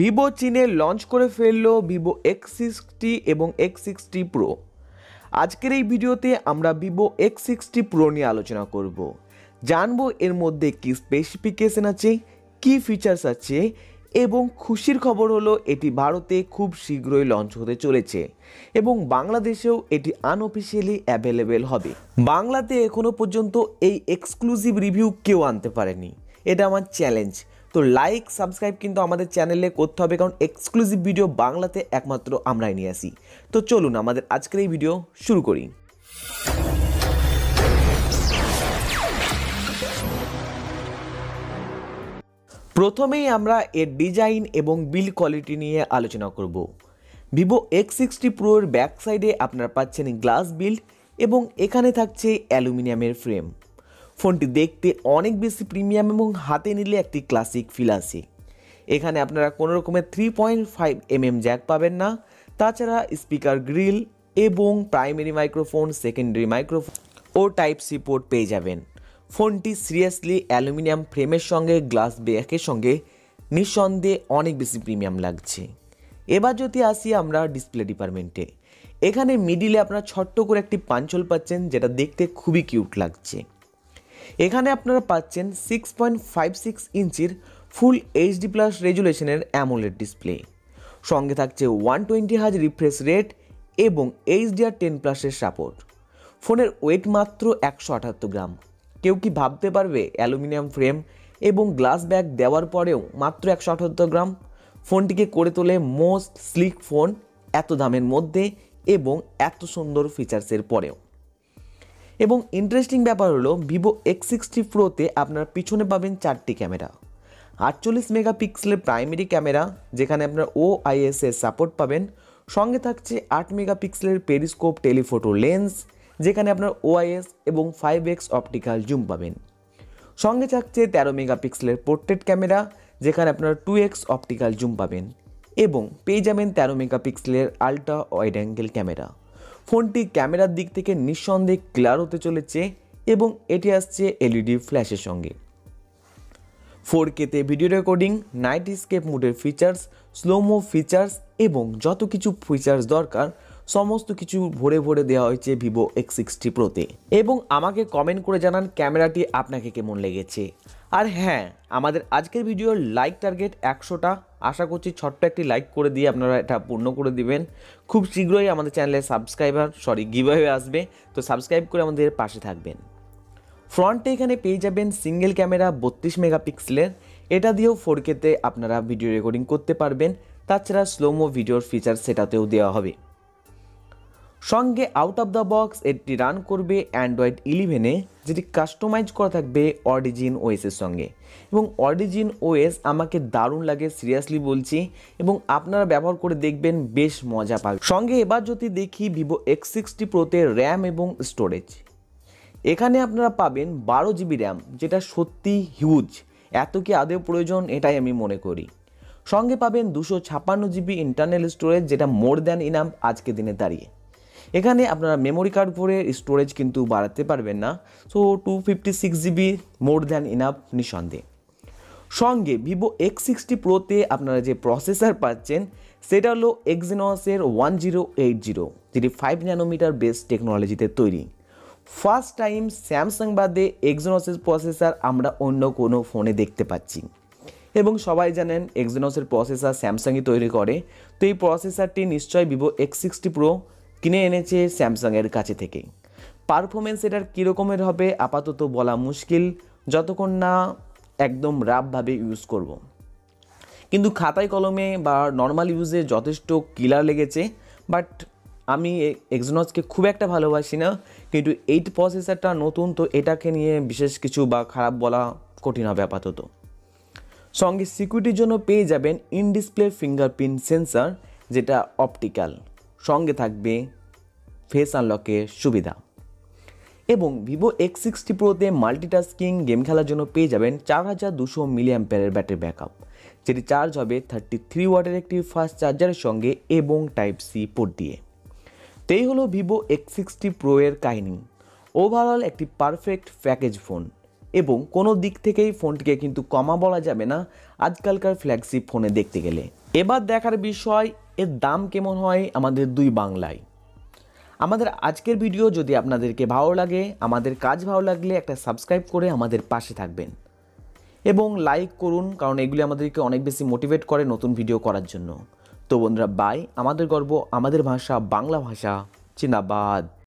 Vivo চীনে launch করে ফেললো ভিভো এক্স সিক্সটি এবং এক্স সিক্সটি প্রো আজকের এই ভিডিওতে আমরা ভিভো এক্স সিক্সটি প্রো নিয়ে আলোচনা করব জানবো এর মধ্যে কি স্পেসিফিকেশন আছে কি ফিচার্স আছে এবং খুশির খবর হলো এটি ভারতে খুব শীঘ্রই লঞ্চ হতে চলেছে এবং বাংলাদেশেও এটি আনঅফিসিয়ালি অ্যাভেলেবেল হবে বাংলাতে এখনও পর্যন্ত এই এক্সক্লুসিভ রিভিউ কেউ আনতে পারেনি এটা আমার চ্যালেঞ্জ তো লাইক সাবস্ক্রাইব কিন্তু আমাদের চ্যানেলে করতে হবে কারণ এক্সক্লুসিভ ভিডিও বাংলাতে একমাত্র আমরাই নিয়ে আসি তো চলুন আমাদের আজকের এই ভিডিও শুরু করি প্রথমেই আমরা এর ডিজাইন এবং বিল কোয়ালিটি নিয়ে আলোচনা করব ভিভো এক্স সিক্সটি প্রোর ব্যাক সাইডে আপনারা পাচ্ছেন গ্লাস বিল্ড এবং এখানে থাকছে অ্যালুমিনিয়ামের ফ্রেম ফোনটি দেখতে অনেক বেশি প্রিমিয়াম এবং হাতে নিলে একটি ক্লাসিক ফিল আসে এখানে আপনারা কোনো রকমের three point five mm jack পাবেন না তাছাড়া স্পিকার গ্রিল এবং প্রাইমারি মাইক্রোফোন সেকেন্ডারি মাইক্রোফোন ও টাইপ সি পোর্ট পেয়ে যাবেন ফোনটি সিরিয়াসলি অ্যালুমিনিয়াম ফ্রেমের সঙ্গে গ্লাস ব্যাকের সঙ্গে নিঃসন্দেহে অনেক বেশি প্রিমিয়াম লাগছে এবার যদি আসি আমরা ডিসপ্লে ডিপার্টমেন্টে এখানে মিডিলে আপনারা ছোট্ট করে একটি পাঞ্চল পাচ্ছেন যেটা দেখতে খুবই কিউট লাগছে এখানে আপনারা পাচ্ছেন সিক্স পয়েন্ট ফাইভ সিক্স ইঞ্চির ফুল এইচডি প্লাস রেজুলেশনের অ্যামোলেড ডিসপ্লে সঙ্গে থাকছে ওয়ান টোয়েন্টি হাজ রিফ্রেশ রেট এবং এইচডিআর টেন প্লাসের সাপোর্ট ফোনের ওয়েট মাত্র একশো আটাত্তর গ্রাম কেউ কি ভাবতে পারবে অ্যালুমিনিয়াম ফ্রেম এবং গ্লাস ব্যাগ দেওয়ার পরেও মাত্র একশো আটাত্তর গ্রাম ফোনটিকে করে তোলে মোস্ট স্লিক ফোন এত দামের মধ্যে এবং এত সুন্দর ফিচার্সের পরেও এবং ইন্টারেস্টিং ব্যাপার হলো ভিভো এক্স সিক্সটি প্রোতে আপনার পিছনে পাবেন চারটি ক্যামেরা আটচল্লিশ মেগাপিক্সেলের প্রাইমারি ক্যামেরা যেখানে আপনার ও আইএসএ সাপোর্ট পাবেন সঙ্গে থাকছে আট মেগাপিক্সেলের পেরিস্কোপ টেলিফোটো লেন্স যেখানে আপনার ওআইএস এবং ফাইভ এক্স অপটিক্যাল জুম পাবেন সঙ্গে থাকছে তেরো মেগাপিক্সেলের পোর্ট্রেট ক্যামেরা যেখানে আপনার টু এক্স অপটিক্যাল জুম পাবেন এবং পেয়ে যাবেন তেরো মেগাপিক্সেলের আল্ট্রা ওয়াইড অ্যাঙ্গেল ক্যামেরা ফোনটি ক্যামেরার দিক থেকে নিঃসন্দেহে ক্লিয়ার হতে চলেছে এবং এটি আসছে এলইডি ফ্ল্যাশের সঙ্গে ফোর কেতে ভিডিও রেকর্ডিং নাইট স্কেপ মুডের ফিচার্স স্লোমো ফিচার্স এবং যত কিছু ফিচার্স দরকার সমস্ত কিছু ভরে ভরে দেওয়া হয়েছে ভিভো এক্স সিক্সটি প্রোতে এবং আমাকে কমেন্ট করে জানান ক্যামেরাটি আপনাকে কেমন লেগেছে আর হ্যাঁ আমাদের আজকের ভিডিওর লাইক টার্গেট একশোটা আশা করছি ছোট্ট একটি লাইক করে দিয়ে আপনারা এটা পূর্ণ করে দিবেন খুব শীঘ্রই আমাদের চ্যানেলে সাবস্ক্রাইবার সরি গিভওয়ে আসবে তো সাবস্ক্রাইব করে আমাদের পাশে থাকবেন ফ্রন্টে এখানে পেয়ে যাবেন সিঙ্গেল ক্যামেরা বত্রিশ মেগাপিক্সেলের এটা দিয়েও ফোর কেতে আপনারা ভিডিও রেকর্ডিং করতে পারবেন তাছাড়া স্লোমো ভিডিওর ফিচার সেটাতেও দেওয়া হবে সঙ্গে আউট অফ দ্য বক্স এটি রান করবে অ্যান্ড্রয়েড ইলেভেনে যেটি কাস্টমাইজ করা থাকবে অরিজিন ওএসের সঙ্গে এবং অরিজিন ওএস আমাকে দারুণ লাগে সিরিয়াসলি বলছি এবং আপনারা ব্যবহার করে দেখবেন বেশ মজা পাবে সঙ্গে এবার যদি দেখি ভিভো এক্স সিক্সটি প্রোতে র্যাম এবং স্টোরেজ এখানে আপনারা পাবেন বারো জিবি র্যাম যেটা সত্যি হিউজ এত কি আদৌ প্রয়োজন এটাই আমি মনে করি সঙ্গে পাবেন দুশো ছাপ্পান্ন জিবি ইন্টারনাল স্টোরেজ যেটা মোর দ্যান ইনাম আজকে দিনে দাঁড়িয়ে এখানে আপনারা মেমোরি কার্ড ভরে স্টোরেজ কিন্তু বাড়াতে পারবেন না so two fifty six GB more than enough নিঃসন্দেহে সঙ্গে ভিভো এক্স সিক্সটি প্রোতে আপনারা যে প্রসেসর পাচ্ছেন সেটা হলো এক্সিনসের ওয়ান জিরো এইট জিরো যেটি ফাইভ ন্যানোমিটার বেস টেকনোলজিতে তৈরি ফার্স্ট টাইম স্যামসাং বাদে এক্সিনসের প্রসেসর আমরা অন্য কোনো ফোনে দেখতে পাচ্ছি এবং সবাই জানেন এক্সিনসের প্রসেসর স্যামসাংই তৈরি করে তো এই প্রসেসরটি নিশ্চয়ই ভিভো এক্স সিক্সটি প্রো কিনে এনেছে স্যামসাংয়ের কাছে থেকে পারফরমেন্স এটার কীরকমের হবে আপাতত বলা মুশকিল যতক্ষণ না একদম রাফভাবে ইউজ করব। কিন্তু খাতায় কলমে বা নর্মাল ইউজে যথেষ্ট কিলার লেগেছে বাট আমি এক্সনসকে খুব একটা ভালোবাসি না কিন্তু এইট প্রসেসারটা নতুন তো এটাকে নিয়ে বিশেষ কিছু বা খারাপ বলা কঠিন হবে আপাতত সঙ্গে সিকিউরিটির জন্য পেয়ে যাবেন ইন ডিসপ্লে ফিঙ্গারপ্রিন্ট সেন্সার যেটা অপটিক্যাল সঙ্গে থাকবে ফেস আনলকের সুবিধা এবং ভিভো এক্স সিক্সটি প্রোতে মাল্টিটাস্কিং গেম খেলার জন্য পেয়ে যাবেন চার হাজার দুশো মিলিয়াম প্যারের ব্যাটারি ব্যাকআপ যেটি চার্জ হবে থার্টি থ্রি ওয়াটের একটি ফাস্ট চার্জারের সঙ্গে এবং টাইপ সি পোর্ট দিয়ে তো এই হলো ভিভো এক্স সিক্সটি প্রো এর কাহিনি ওভারঅল একটি পারফেক্ট প্যাকেজ ফোন এবং কোনো দিক থেকেই ফোনটিকে কিন্তু কমা বলা যাবে না আজকালকার ফ্ল্যাগশিপ ফোনে দেখতে গেলে এবার দেখার বিষয় এর দাম কেমন হয় আমাদের দুই বাংলায় আমাদের আজকের ভিডিও যদি আপনাদেরকে ভালো লাগে আমাদের কাজ ভালো লাগলে একটা সাবস্ক্রাইব করে আমাদের পাশে থাকবেন এবং লাইক করুন কারণ এগুলি আমাদেরকে অনেক বেশি মোটিভেট করে নতুন ভিডিও করার জন্য তো বন্ধুরা বাই আমাদের গর্ব আমাদের ভাষা বাংলা ভাষা চিনাবাদ